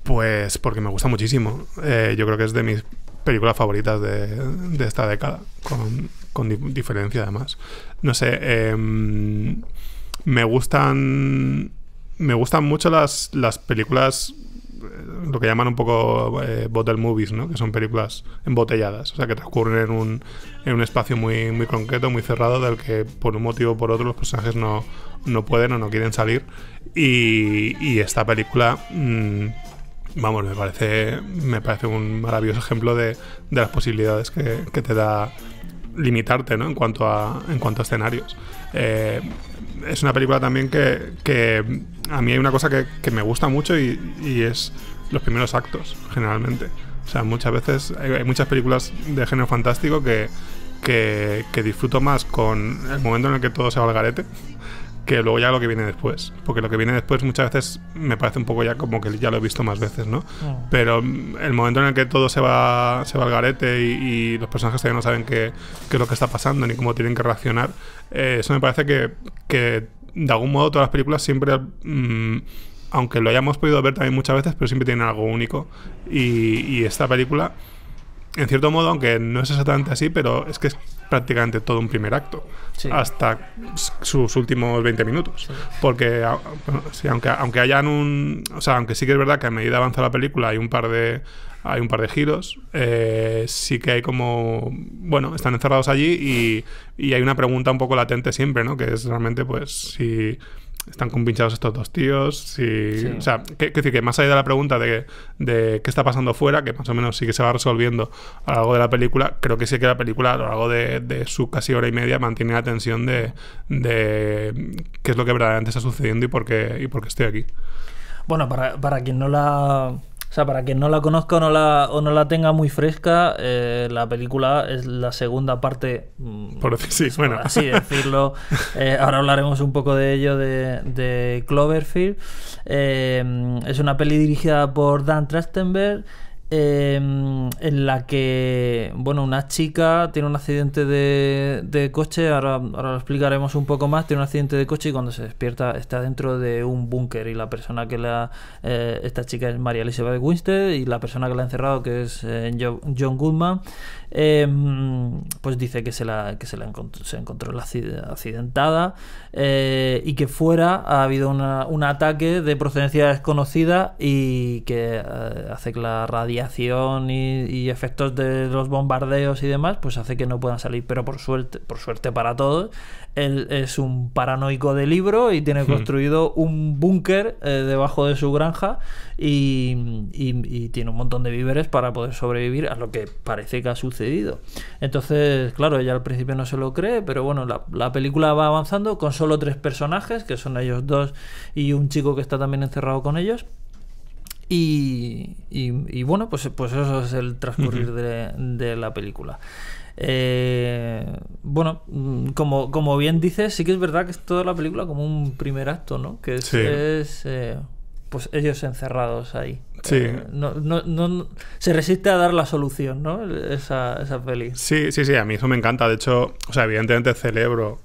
Pues porque me gusta muchísimo. Eh, yo creo que es de mis películas favoritas de, de esta década, con, con diferencia además. No sé, em, me gustan me gustan mucho las, las películas lo que llaman un poco eh, bottle movies, ¿no? Que son películas embotelladas, o sea, que transcurren en un, en un espacio muy, muy concreto, muy cerrado, del que por un motivo o por otro los personajes no, pueden o no quieren salir. Y, esta película... Mm, vamos, me parece, me parece un maravilloso ejemplo de, las posibilidades que, te da limitarte ¿no? en, cuanto a, en cuanto a escenarios. Eh, es una película también que, a mí hay una cosa que, me gusta mucho y, es los primeros actos, generalmente. O sea, muchas veces hay, muchas películas de género fantástico que, que, que, disfruto más con el momento en el que todo se va al garete que luego ya lo que viene después. Porque lo que viene después muchas veces me parece un poco ya como que ya lo he visto más veces, ¿no? Ah. Pero mm, el momento en el que todo se va, se va al garete y, los personajes todavía no saben qué, qué, es lo que está pasando ni cómo tienen que reaccionar, eh, eso me parece que, que, de algún modo todas las películas siempre... Mm, aunque lo hayamos podido ver también muchas veces, pero siempre tienen algo único. y, y esta película en cierto modo, aunque no es exactamente así, pero es que es prácticamente todo un primer acto. Hasta sus últimos 20 minutos. Porque, aunque, aunque hayan un. O sea, aunque sí que es verdad que a medida avanza la película hay un par de. Hay un par de giros. Eh, sí que hay como. Bueno, están encerrados allí y, y hay una pregunta un poco latente siempre, ¿no? Que es realmente, pues, si están compinchados estos dos tíos. sí. O sea, que, más allá de la pregunta de, qué está pasando fuera, que más o menos sí que se va resolviendo a lo largo de la película, creo que sí que la película a lo largo de, su casi hora y media mantiene la tensión de, qué es lo que verdaderamente está sucediendo y por qué, y por qué estoy aquí. Bueno, para quien no la o sea, para quien no la conozca o no la, tenga muy fresca, eh, la película es la segunda parte. Mm, por bueno. así decirlo. [laughs] Eh, ahora hablaremos un poco de ello de, Cloverfield. Eh, es una peli dirigida por Dan Trachtenberg Em, en la que, bueno, una chica tiene un accidente de, coche, ahora, ahora, lo explicaremos un poco más, tiene un accidente de coche y cuando se despierta está dentro de un búnker y la persona que la... Eh, esta chica es María Elizabeth Winstead y la persona que la ha encerrado, que es eh, John Goodman, em, pues dice que se la, que se encontró, se la accidentada eh, y que fuera ha habido un ataque de procedencia desconocida y que hace que la radia y, efectos de los bombardeos y demás, pues hace que no puedan salir. Pero por suerte, por suerte para todos, él es un paranoico de libro y tiene hmm. construido un búnker eh, debajo de su granja y, tiene un montón de víveres para poder sobrevivir a lo que parece que ha sucedido. Entonces, claro, ella al principio no se lo cree, pero bueno, la, la película va avanzando con solo tres personajes, que son ellos dos y un chico que está también encerrado con ellos. Y, bueno, pues, pues eso es el transcurrir de, la película. Eh, bueno, mm, como, como bien dices, sí que es verdad que es toda la película como un primer acto, ¿no? Que es, eh, pues ellos encerrados ahí. Sí. Eh, se resiste a dar la solución, ¿no? Esa, esa peli. Sí, sí, sí, a mí eso me encanta. De hecho, o sea, evidentemente celebro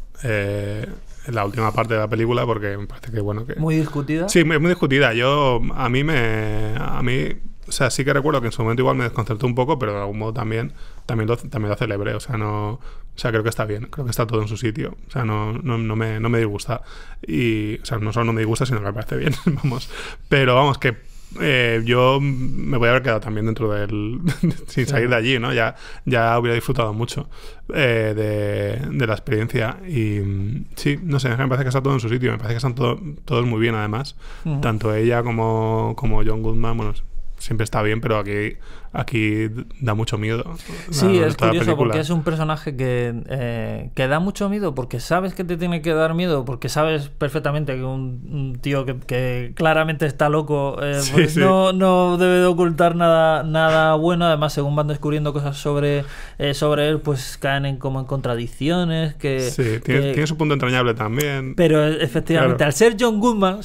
la última parte de la película porque me parece que bueno que muy discutida sí muy, discutida yo a mí me a mí o sea sí que recuerdo que en su momento igual me desconcertó un poco pero de algún modo también también lo, también lo celebré o sea no o sea creo que está bien creo que está todo en su sitio o sea no, no, no, me, no me disgusta y o sea no solo no me disgusta sino que me parece bien [laughs] vamos pero vamos que eh, yo me voy a haber quedado también dentro del. [laughs] sin salir de allí, ¿no? Ya, ya hubiera disfrutado mucho eh, de, la experiencia. Y sí, no sé, me parece que está todo en su sitio. Me parece que están todos muy bien, además. Tanto ella como, como John Goodman. Bueno, siempre está bien, pero aquí aquí da mucho miedo. Sí, es curioso porque es un personaje eh, que, da mucho miedo porque sabes que te tiene que dar miedo, porque sabes perfectamente que un, tío que, claramente está loco eh, pues No, no, debe de ocultar nada, nada bueno. Además, según van descubriendo cosas sobre, eh, sobre él, pues caen en, como en contradicciones. Que, sí, tiene, su punto entrañable también. Pero efectivamente, al ser John Goodman,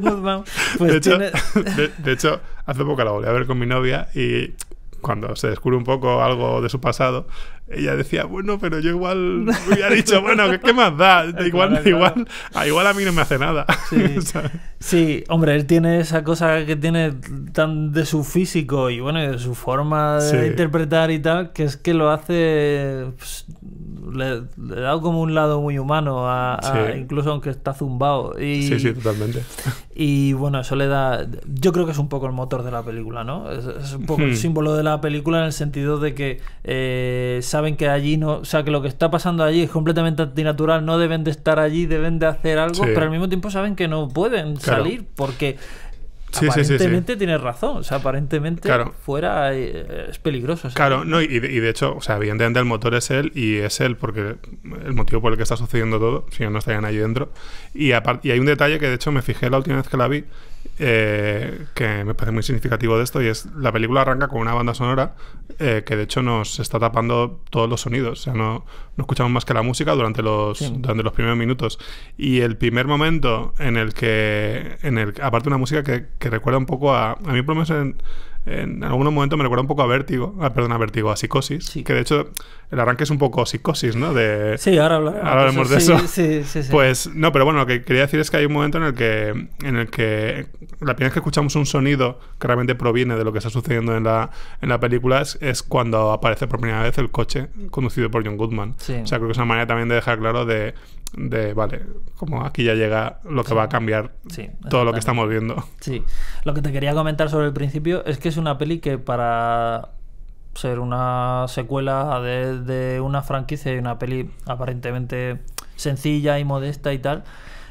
Goodman, [laughs] pues de, hecho, hecho, hace poco la volví a ver con mi novia y cuando se descubre un poco algo de su pasado, ella decía, bueno, pero yo igual hubiera dicho, bueno, ¿qué más da? [laughs] Ah, igual, a mí no me hace nada. [laughs] Sí. hombre, él tiene esa cosa que tiene tan de su físico y bueno, de su forma de interpretar y tal, que es que lo hace. Pues, le, da como un lado muy humano, incluso aunque está zumbado. Y, sí, sí, totalmente. [laughs] Y bueno, eso le da. Yo creo que es un poco el motor de la película, ¿no? Es, un poco el hmm. símbolo de la película en el sentido de que eh, saben que allí no, o sea, que lo que está pasando allí es completamente antinatural, no deben de estar allí, deben de hacer algo, pero al mismo tiempo saben que no pueden salir porque aparentemente sí, tienes razón. O sea, aparentemente claro. fuera eh, es peligroso. Claro, no, y de, hecho, o sea, evidentemente el motor es él y es él porque el motivo por el que está sucediendo todo, si no, no estarían allí dentro. Y, y hay un detalle que de hecho me fijé la última vez que la vi, eh, que me parece muy significativo de esto, y es la película arranca con una banda sonora eh, que de hecho nos está tapando todos los sonidos, o sea, no, no escuchamos más que la música durante los, los primeros minutos. Y el primer momento en el que, en el, aparte una música que, que recuerda un poco a, a mí por lo menos en en algún momento me recuerda un poco a Vértigo, ah, perdón, a Vértigo, a Psicosis, que de hecho el arranque es un poco Psicosis, ¿no? De, sí, ahora, hablamos de eso. Sí, sí, sí pues no, pero bueno, lo que quería decir es que hay un momento en el que, en el que la primera vez que escuchamos un sonido que realmente proviene de lo que está sucediendo en la, en la película es, es cuando aparece por primera vez el coche conducido por John Goodman. O sea, creo que es una manera también de dejar claro de de, vale, como aquí ya llega lo que va a cambiar todo lo que estamos viendo. Sí, lo que te quería comentar sobre el principio es que es una peli que para ser una secuela de, una franquicia y una peli aparentemente sencilla y modesta y tal,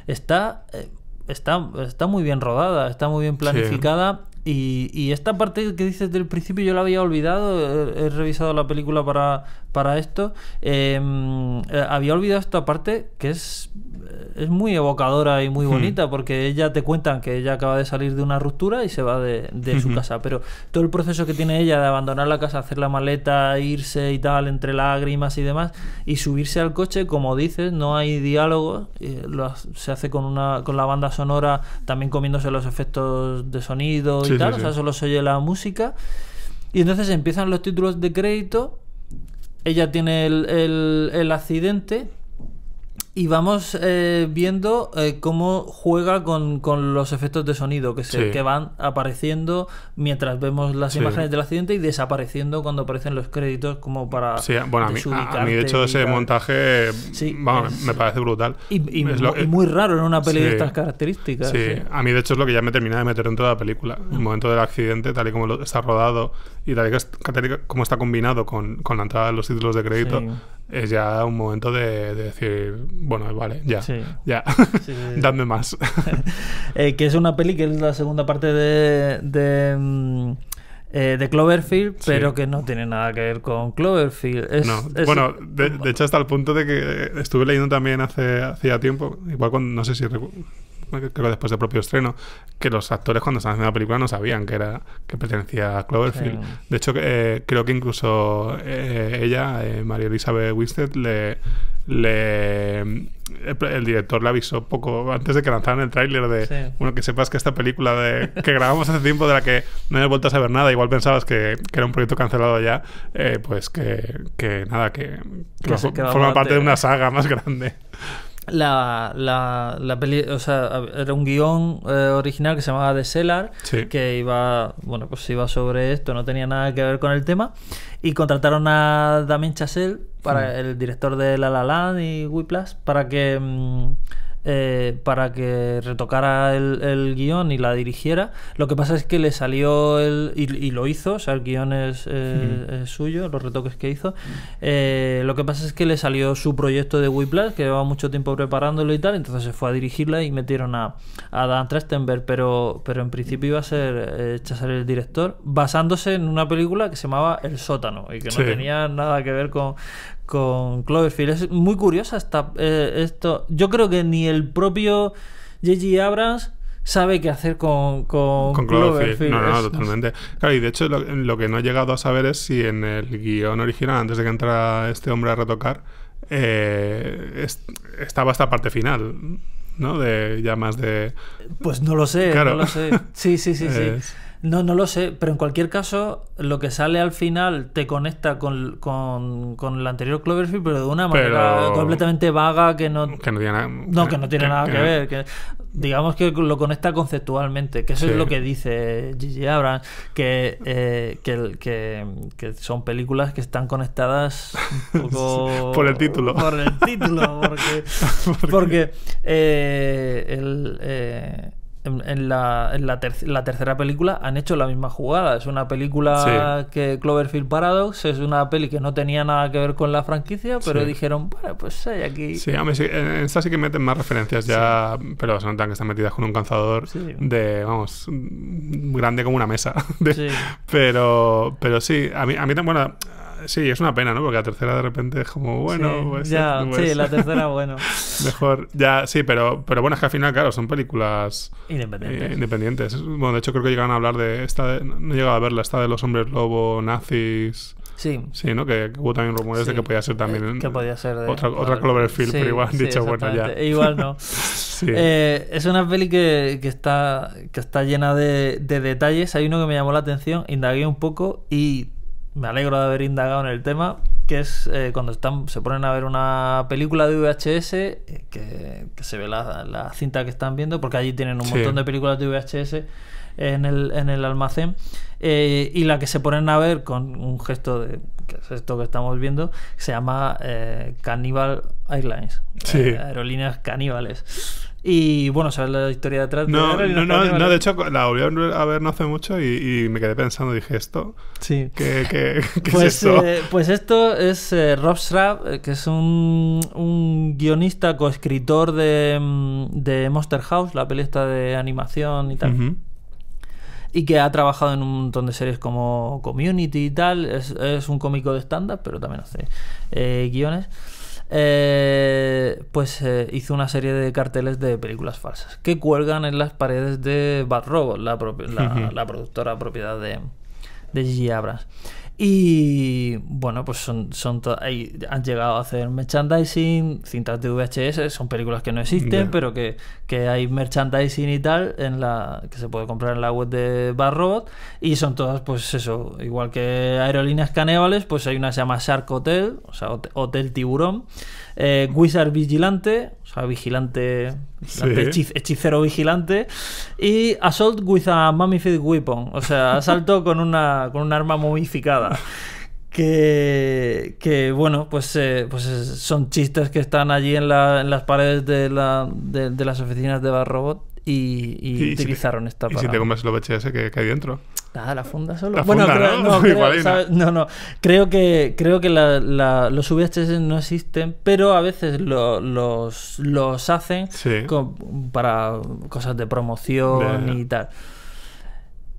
está, eh, está, está muy bien rodada, está muy bien planificada. Y, esta parte que dices del principio yo la había olvidado, he revisado la película para para esto. Em, eh, había olvidado esta parte que es, eh, es muy evocadora y muy hmm. bonita, porque ella te cuentan que ella acaba de salir de una ruptura y se va de, su hmm. casa, pero todo el proceso que tiene ella de abandonar la casa, hacer la maleta, irse y tal, entre lágrimas y demás, y subirse al coche, como dices, no hay diálogo, se hace con, una, con la banda sonora, también comiéndose los efectos de sonido y tal, o sea, solo se oye la música. Y entonces empiezan los títulos de crédito ella tiene el, el, accidente y vamos eh, viendo eh, cómo juega con, los efectos de sonido que, se, que van apareciendo mientras vemos las imágenes del accidente y desapareciendo cuando aparecen los créditos como para... Sí, bueno, a mí, de hecho ese montaje me parece brutal. Y, muy raro en una peli de estas características. Sí. a mí de hecho es lo que ya me termina de meter en toda la película. El mm. momento del accidente, tal y como lo, está rodado y tal y como está combinado con, con la entrada de los títulos de crédito, es ya un momento de, decir, bueno, vale, ya, ya, [laughs] dame más. [laughs] Eh, que es una peli que es la segunda parte de... de mm, eh, Cloverfield, pero que no tiene nada que ver con Cloverfield. no. Bueno, de, hecho hasta el punto de que estuve leyendo también hace hacía tiempo, igual con, no sé si recuerdo, creo después del propio estreno, que los actores cuando estaban haciendo la película no sabían que era que pertenecía a Cloverfield. De hecho, eh, creo que incluso eh, ella, eh, María Elizabeth Winstead, le, el director le avisó poco antes de que lanzaran el tráiler de uno que sepas que esta película de, que grabamos hace tiempo de la que no he vuelto a saber nada igual pensabas que, era un proyecto cancelado ya pues que, nada que forma parte de una saga más grande la, la, peli, o sea, era un guión eh, original que se llamaba The Cellar, que iba, bueno, pues iba sobre esto, no tenía nada que ver con el tema, y contrataron a Damien Chazelle, para mm. el director de La La Land y Whiplash, para que mm, eh, para que retocara el, guión y la dirigiera. Lo que pasa es que le salió el, y, lo hizo, o sea, el guión es, eh, suyo, los retoques que hizo. Eh, lo que pasa es que le salió su proyecto de Whiplash, que llevaba mucho tiempo preparándolo y tal, entonces se fue a dirigirla y metieron a, a Dan Trestenberg, pero, pero en principio iba a ser Chazar el director, basándose en una película que se llamaba El sótano y que no tenía nada que ver con, con Cloverfield. Es muy curiosa esta, eh, esto. Yo creo que ni el propio J.G. Abrams sabe qué hacer con, con, Cloverfield. No, no, totalmente. Claro, y de hecho lo, que no he llegado a saber es si en el guión original, antes de que entrara este hombre a retocar, eh, estaba esta parte final. ¿no? De ya más de. Pues no lo sé, no lo sé. Sí, sí, sí, sí. [laughs] No, no lo sé, pero en cualquier caso, lo que sale al final te conecta con, con, el anterior Cloverfield, pero de una manera completamente vaga que no... Que no tiene, nada, que ver. Que, digamos que lo conecta conceptualmente, que eso es lo que dice Gigi Abrams, que, eh, que, que, son películas que están conectadas un [laughs] poco... por el título. Por el título, porque... [laughs] porque eh, el... Eh, en, la, en la, la, tercera película han hecho la misma jugada. Es una película que Cloverfield Paradox es una peli que no tenía nada que ver con la franquicia, pero dijeron, bueno, pues hay aquí. Sí, en esta sí que meten más referencias ya, pero se notan que están metidas con un cazador de, vamos, grande como una mesa. [laughs] pero, pero sí, a mí, a mí, bueno, sí, es una pena, ¿no? Porque la tercera de repente es como, bueno, pues, ya, eh, pues. sí, la tercera, bueno. [laughs] Mejor, ya, sí, pero, pero bueno, es que al final, claro, son películas eh, independientes. Bueno, de hecho creo que llegaron a hablar de esta, de, no he a verla, esta de los hombres lobo, nazis. Sí. Sí, ¿no? Que, hubo también rumores de que podía ser también. Eh, que podía ser. otra, otra Cloverfield, pero igual dicho, bueno, ya. igual no. [laughs] es una peli que, está, que está llena de detalles. Hay uno que me llamó la atención, indagué un poco y me alegro de haber indagado en el tema, que es eh, cuando están, se ponen a ver una película de VHS, eh, que, se ve la, cinta que están viendo, porque allí tienen un montón de películas de VHS en el, en el almacén, eh, y la que se ponen a ver con un gesto de, que es esto que estamos viendo, se llama Cannibal Airlines, aerolíneas caníbales. Y bueno, ¿sabes la historia de atrás? No, de no, no, de hecho la volví a ver no hace mucho y, me quedé pensando, y dije, ¿esto? Sí. ¿Qué, [laughs] pues, es esto? Eh, pues esto es eh, Rob Schrapp eh, que es un, guionista, coescritor de, mm, de Monster House, la peli de animación y tal. Y que ha trabajado en un montón de series como Community y tal. Es, un cómico de estándar pero también hace guiones. Eh, pues eh, hizo una serie de carteles de películas falsas que cuelgan en las paredes de Bad Robot, la, productora propiedad de, de Abras. Y bueno, pues son, son han llegado a hacer merchandising, cintas de VHS, son películas que no existen, pero que, hay merchandising y tal en la que se puede comprar en la web de Barrot. Y son todas, pues eso, igual que aerolíneas caníbales, pues hay una que se llama Shark Hotel, o sea, Hotel Tiburón, eh, Wizard Vigilante, vigilante, hechicero vigilante. Y Assault with a Mummified Weapon, o sea, [laughs] asalto con, una, con un arma momificada. Que, que, bueno, pues, eh, pues eh, son chistes que están allí en, las paredes de, la, de, las oficinas de Bar Robot y, utilizaron esta para... Y si te comes lo ese que, que hay dentro. Nada, la funda solo. bueno, creo, [laughs] ¿no? No, creo, que, creo que los VHS no existen, pero a veces los, los hacen para cosas de promoción y tal.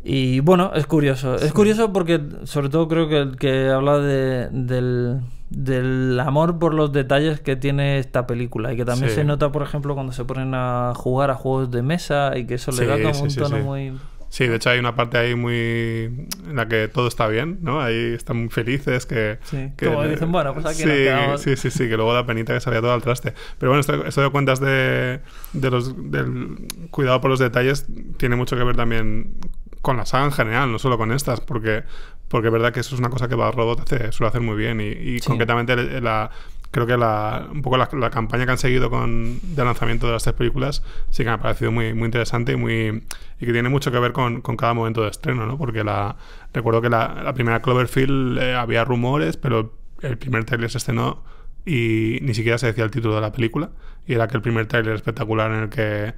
Y bueno, es curioso. Es curioso porque, sobre todo, creo que, que habla de, del, amor por los detalles que tiene esta película. Y que también se nota, por ejemplo, cuando se ponen a jugar a juegos de mesa y que eso le da como un tono muy. Sí, de hecho hay una parte ahí muy en la que todo está bien, ¿no? Ahí están muy felices que... Sí, que, dicen, bueno, pues aquí nos quedamos... Sí, sí, sí, que luego la penita que salía todo al traste. Pero bueno, esto, de cuentas de, de los, del cuidado por los detalles tiene mucho que ver también con la saga en general, no solo con estas, porque, porque es verdad que eso es una cosa que a Robot suele hacer muy bien y, concretamente la creo que la, un poco la, campaña que han seguido con de lanzamiento de las tres películas sí que me ha parecido muy, muy interesante y, muy, que tiene mucho que ver con, cada momento de estreno, ¿no? Porque la, recuerdo que la, primera Cloverfield eh, había rumores, pero el primer trailer se estrenó y ni siquiera se decía el título de la película. Y era que el primer trailer espectacular en el que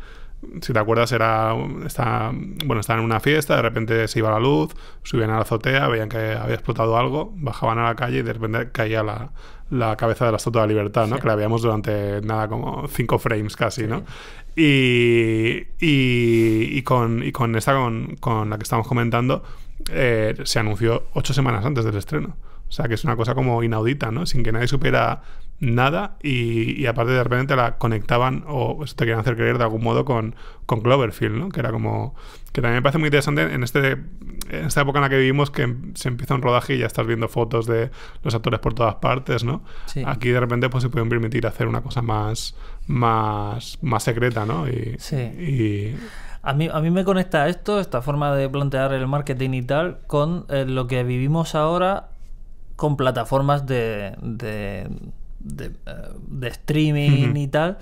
si te acuerdas, era está, bueno, estaban en una fiesta, de repente se iba la luz, subían a la azotea, veían que había explotado algo, bajaban a la calle y de repente caía la, cabeza de la Estatua de la Libertad, ¿no? Que la veíamos durante nada como cinco frames casi, ¿no? Y, y, con, y con esta, con, la que estamos comentando, eh, se anunció ocho semanas antes del estreno. O sea, que es una cosa como inaudita, ¿no? Sin que nadie supiera nada y, aparte de repente la conectaban o te querían hacer creer de algún modo con, con Cloverfield, ¿no? Que era como... que también me parece muy interesante en, este, en esta época en la que vivimos que em, se empieza un rodaje y ya estás viendo fotos de los actores por todas partes, ¿no? Aquí de repente pues se pueden permitir hacer una cosa más, más, más secreta, ¿no? Y, A mí, a mí me conecta esto, esta forma de plantear el marketing y tal, con eh, lo que vivimos ahora con plataformas de eh, de, streaming y tal.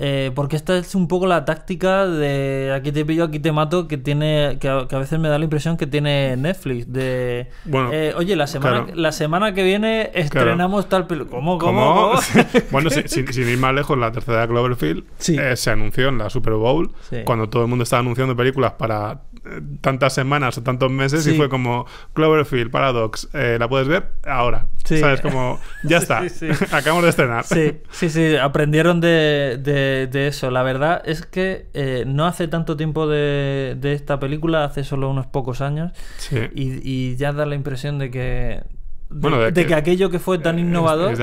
Eh, porque esta es un poco la táctica de aquí te pillo, aquí te mato, que tiene que a, veces me da la impresión que tiene Netflix. De, eh, oye, la semana, la semana que viene estrenamos tal película. ¿Cómo? ¿Cómo? [laughs] bueno, sin, ir más lejos, la tercera de Cloverfield se anunció en la Super Bowl, cuando todo el mundo estaba anunciando películas para tantas semanas o tantos meses y fue como Cloverfield Paradox, eh, ¿la puedes ver? Ahora. ¿Sabes? Como, ya [laughs] está, [laughs] acabamos de estrenar. Sí, sí, sí, aprendieron de, eso. La verdad es que eh, no hace tanto tiempo de, esta película, hace solo unos pocos años, y, ya da la impresión de que... de, que, aquello que fue tan eh, innovador...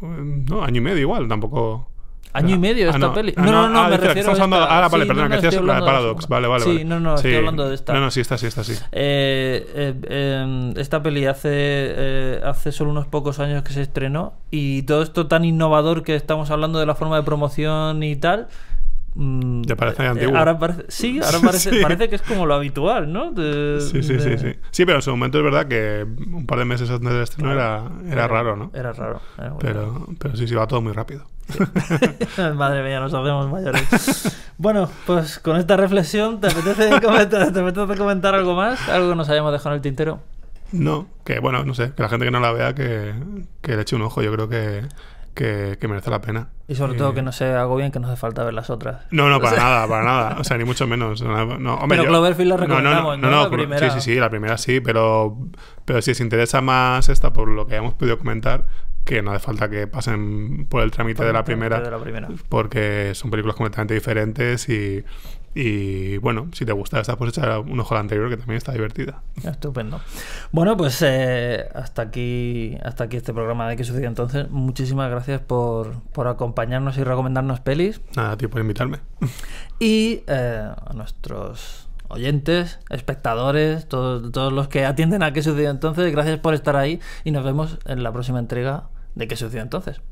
No, año y medio igual, tampoco... Año y ah, medio de esta ah, peli. Ah, no, no, no, me refiero a Ah, vale, perdona, que la Paradox. vale, vale, Sí, no, no, estoy hablando de esta. No, no, sí, esta sí, esta sí. Eh, eh, eh, esta peli hace, eh, hace solo unos pocos años que se estrenó y todo esto tan innovador que estamos hablando de la forma de promoción y tal Mm, ¿Te parece eh, antiguo. parece, sí, ahora [laughs] parece, que es como lo habitual, ¿no? sí, sí, sí, sí. pero en su momento es verdad que un par de meses antes del estreno era, raro, ¿no? Era raro. pero, pero sí, sí, va todo muy rápido. [laughs] Madre mía, nos hacemos mayores. [laughs] bueno, pues con esta reflexión, ¿te apetece, comentar, algo más? ¿Algo que nos hayamos dejado en el tintero? No, que bueno, no sé, que la gente que no la vea que, que le eche un ojo. Yo creo que que, merece la pena. Y sobre todo eh, que no se bien que no hace falta ver las otras. No, no, para nada, para [laughs] nada. O sea, ni mucho menos. pero Cloverfield la recomendamos, ¿no? la primera. Sí, sí, sí, la primera sí, pero, pero si se interesa más esta por lo que hemos podido comentar, que no hace falta que pasen por el trámite, por el de, la primera, de la primera, porque son películas completamente diferentes y, y bueno, si te gusta esta, pues echar un ojo la anterior que también está divertida. Estupendo. Bueno, pues eh, hasta aquí hasta aquí este programa de qué sucedió entonces. Muchísimas gracias por, acompañarnos y recomendarnos pelis. Nada, a ti por invitarme. Y eh, a nuestros oyentes, espectadores, todos, todos los que atienden a qué sucedió entonces, gracias por estar ahí y nos vemos en la próxima entrega de qué sucedió entonces.